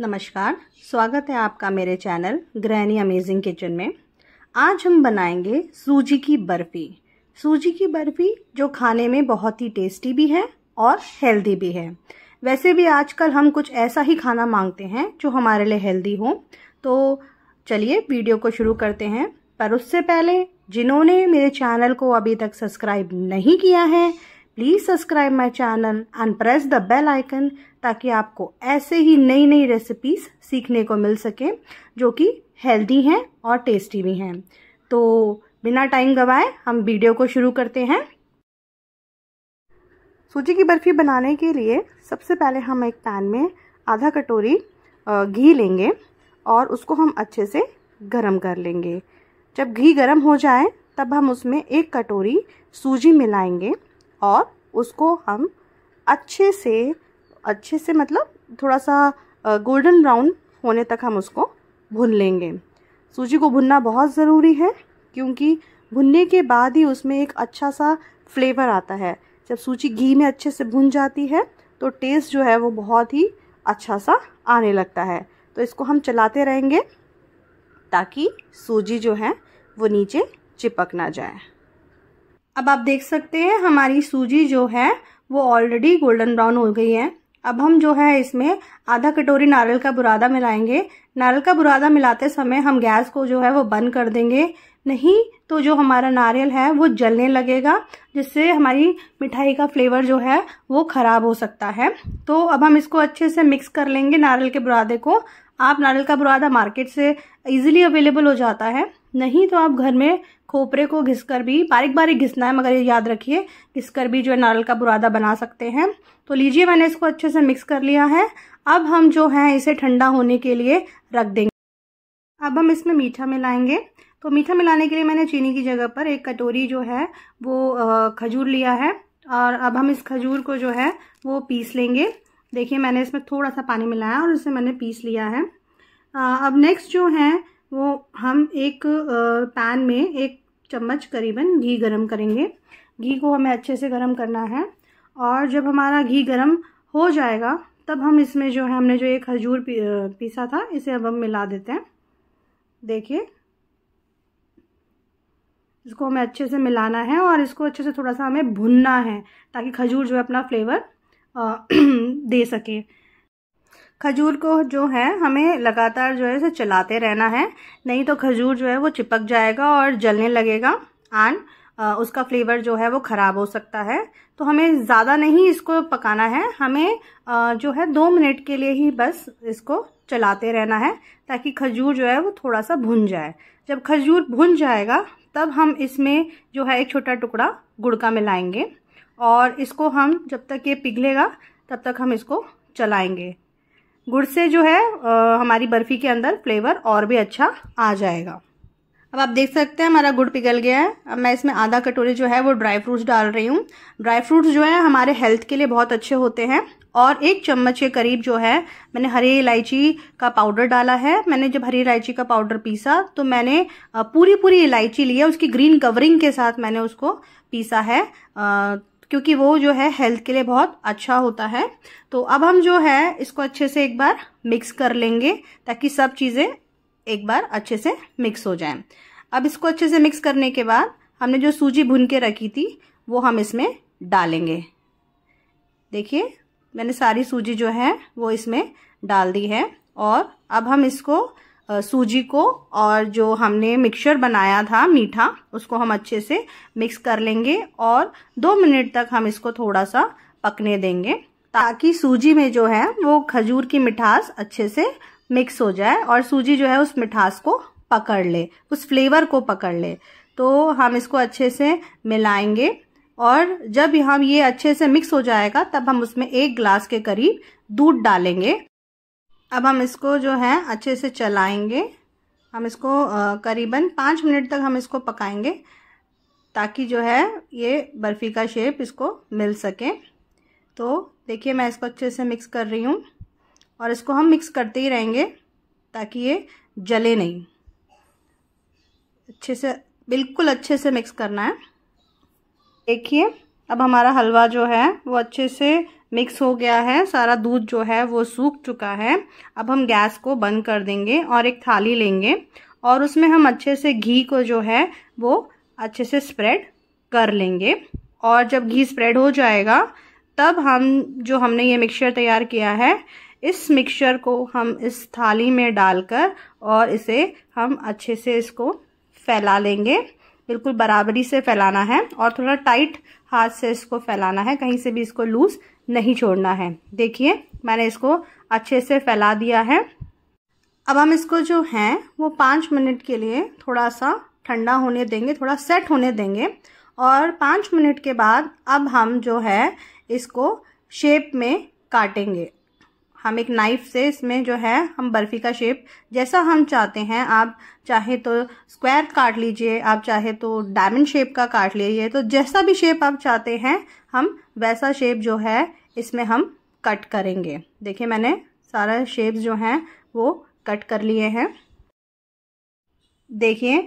नमस्कार स्वागत है आपका मेरे चैनल ग्रहणी अमेजिंग किचन में आज हम बनाएंगे सूजी की बर्फ़ी सूजी की बर्फ़ी जो खाने में बहुत ही टेस्टी भी है और हेल्दी भी है वैसे भी आजकल हम कुछ ऐसा ही खाना मांगते हैं जो हमारे लिए हेल्दी हो तो चलिए वीडियो को शुरू करते हैं पर उससे पहले जिन्होंने मेरे चैनल को अभी तक सब्सक्राइब नहीं किया है please subscribe my channel and press the bell icon ताकि आपको ऐसे ही नई नई रेसिपीज़ सीखने को मिल सके जो कि हेल्दी हैं और टेस्टी भी हैं तो बिना टाइम गवाए हम वीडियो को शुरू करते हैं सूजी की बर्फ़ी बनाने के लिए सबसे पहले हम एक पैन में आधा कटोरी घी लेंगे और उसको हम अच्छे से गरम कर लेंगे जब घी गरम हो जाए तब हम उसमें एक कटोरी सूजी मिलाएंगे और उसको हम अच्छे से अच्छे से मतलब थोड़ा सा गोल्डन ब्राउन होने तक हम उसको भून लेंगे सूजी को भुनना बहुत ज़रूरी है क्योंकि भुनने के बाद ही उसमें एक अच्छा सा फ्लेवर आता है जब सूजी घी में अच्छे से भुन जाती है तो टेस्ट जो है वो बहुत ही अच्छा सा आने लगता है तो इसको हम चलाते रहेंगे ताकि सूजी जो है वो नीचे चिपक ना जाए अब आप देख सकते हैं हमारी सूजी जो है वो ऑलरेडी गोल्डन ब्राउन हो गई है अब हम जो है इसमें आधा कटोरी नारियल का बुरादा मिलाएंगे नारियल का बुरादा मिलाते समय हम गैस को जो है वो बंद कर देंगे नहीं तो जो हमारा नारियल है वो जलने लगेगा जिससे हमारी मिठाई का फ्लेवर जो है वो ख़राब हो सकता है तो अब हम इसको अच्छे से मिक्स कर लेंगे नारियल के बुरादे को आप नारियल का बुरादा मार्केट से इजीली अवेलेबल हो जाता है नहीं तो आप घर में खोपरे को घिस कर भी बारीक बारीक घिसना है मगर ये याद रखिए घिस कर भी जो है नारल का बुरादा बना सकते हैं तो लीजिए मैंने इसको अच्छे से मिक्स कर लिया है अब हम जो है इसे ठंडा होने के लिए रख देंगे अब हम इसमें मीठा मिलाएंगे तो मीठा मिलाने के लिए मैंने चीनी की जगह पर एक कटोरी जो है वो खजूर लिया है और अब हम इस खजूर को जो है वो पीस लेंगे देखिए मैंने इसमें थोड़ा सा पानी मिलाया और इसे मैंने पीस लिया है अब नेक्स्ट जो है वो हम एक पैन में एक चम्मच करीबन घी गरम करेंगे घी को हमें अच्छे से गरम करना है और जब हमारा घी गरम हो जाएगा तब हम इसमें जो है हमने जो एक खजूर पी, पीसा था इसे अब हम मिला देते हैं देखिए इसको हमें अच्छे से मिलाना है और इसको अच्छे से थोड़ा सा हमें भुनना है ताकि खजूर जो है अपना फ्लेवर दे सके खजूर को जो है हमें लगातार जो है इसे चलाते रहना है नहीं तो खजूर जो है वो चिपक जाएगा और जलने लगेगा आन उसका फ्लेवर जो है वो ख़राब हो सकता है तो हमें ज़्यादा नहीं इसको पकाना है हमें जो है दो मिनट के लिए ही बस इसको चलाते रहना है ताकि खजूर जो है वो थोड़ा सा भुन जाए जब खजूर भुन जाएगा तब हम इसमें जो है एक छोटा टुकड़ा गुड़ का मिलाएंगे और इसको हम जब तक ये पिघलेगा तब तक हम इसको चलाएंगे गुड़ से जो है आ, हमारी बर्फ़ी के अंदर फ्लेवर और भी अच्छा आ जाएगा अब आप देख सकते हैं हमारा गुड़ पिघल गया है अब मैं इसमें आधा कटोरी जो है वो ड्राई फ्रूट्स डाल रही हूँ ड्राई फ्रूट्स जो है हमारे हेल्थ के लिए बहुत अच्छे होते हैं और एक चम्मच के करीब जो है मैंने हरी इलायची का पाउडर डाला है मैंने जब हरी इलायची का पाउडर पीसा तो मैंने पूरी पूरी इलायची लिया उसकी ग्रीन कवरिंग के साथ मैंने उसको पीसा है क्योंकि वो जो है हेल्थ के लिए बहुत अच्छा होता है तो अब हम जो है इसको अच्छे से एक बार मिक्स कर लेंगे ताकि सब चीज़ें एक बार अच्छे से मिक्स हो जाएं अब इसको अच्छे से मिक्स करने के बाद हमने जो सूजी भुन के रखी थी वो हम इसमें डालेंगे देखिए मैंने सारी सूजी जो है वो इसमें डाल दी है और अब हम इसको सूजी को और जो हमने मिक्सचर बनाया था मीठा उसको हम अच्छे से मिक्स कर लेंगे और दो मिनट तक हम इसको थोड़ा सा पकने देंगे ताकि सूजी में जो है वो खजूर की मिठास अच्छे से मिक्स हो जाए और सूजी जो है उस मिठास को पकड़ ले उस फ्लेवर को पकड़ ले तो हम इसको अच्छे से मिलाएंगे और जब हम ये अच्छे से मिक्स हो जाएगा तब हम उसमें एक ग्लास के करीब दूध डालेंगे अब हम इसको जो है अच्छे से चलाएंगे हम इसको करीबन पाँच मिनट तक हम इसको पकाएंगे ताकि जो है ये बर्फ़ी का शेप इसको मिल सके तो देखिए मैं इसको अच्छे से मिक्स कर रही हूँ और इसको हम मिक्स करते ही रहेंगे ताकि ये जले नहीं अच्छे से बिल्कुल अच्छे से मिक्स करना है देखिए अब हमारा हलवा जो है वो अच्छे से मिक्स हो गया है सारा दूध जो है वो सूख चुका है अब हम गैस को बंद कर देंगे और एक थाली लेंगे और उसमें हम अच्छे से घी को जो है वो अच्छे से स्प्रेड कर लेंगे और जब घी स्प्रेड हो जाएगा तब हम जो हमने ये मिक्सचर तैयार किया है इस मिक्सचर को हम इस थाली में डालकर और इसे हम अच्छे से इसको फैला लेंगे बिल्कुल बराबरी से फैलाना है और थोड़ा टाइट हाथ से इसको फैलाना है कहीं से भी इसको लूज़ नहीं छोड़ना है देखिए मैंने इसको अच्छे से फैला दिया है अब हम इसको जो है वो पाँच मिनट के लिए थोड़ा सा ठंडा होने देंगे थोड़ा सेट होने देंगे और पाँच मिनट के बाद अब हम जो है इसको शेप में काटेंगे हम एक नाइफ से इसमें जो है हम बर्फ़ी का शेप जैसा हम चाहते हैं आप चाहे तो स्क्वायर काट लीजिए आप चाहे तो डायमंड शेप का काट लीजिए तो जैसा भी शेप आप चाहते हैं हम वैसा शेप जो है इसमें हम कट करेंगे देखिए मैंने सारा शेप्स जो हैं वो कट कर लिए हैं देखिए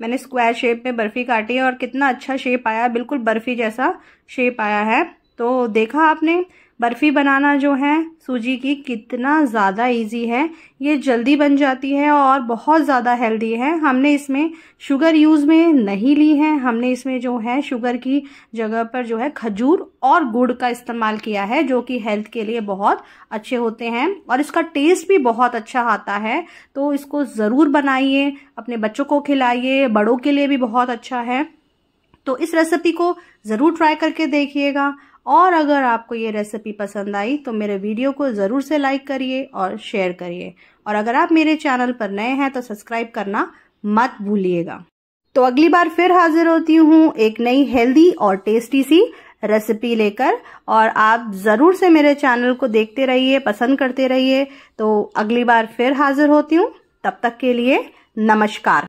मैंने स्क्वायर शेप में बर्फ़ी काटी है और कितना अच्छा शेप आया बिल्कुल बर्फ़ी जैसा शेप आया है तो देखा आपने बर्फ़ी बनाना जो है सूजी की कितना ज़्यादा इजी है ये जल्दी बन जाती है और बहुत ज़्यादा हेल्दी है हमने इसमें शुगर यूज़ में नहीं ली है हमने इसमें जो है शुगर की जगह पर जो है खजूर और गुड़ का इस्तेमाल किया है जो कि हेल्थ के लिए बहुत अच्छे होते हैं और इसका टेस्ट भी बहुत अच्छा आता है तो इसको ज़रूर बनाइए अपने बच्चों को खिलाइए बड़ों के लिए भी बहुत अच्छा है तो इस रेसिपी को ज़रूर ट्राई करके देखिएगा और अगर आपको ये रेसिपी पसंद आई तो मेरे वीडियो को ज़रूर से लाइक करिए और शेयर करिए और अगर आप मेरे चैनल पर नए हैं तो सब्सक्राइब करना मत भूलिएगा तो अगली बार फिर हाजिर होती हूँ एक नई हेल्दी और टेस्टी सी रेसिपी लेकर और आप ज़रूर से मेरे चैनल को देखते रहिए पसंद करते रहिए तो अगली बार फिर हाजिर होती हूँ तब तक के लिए नमस्कार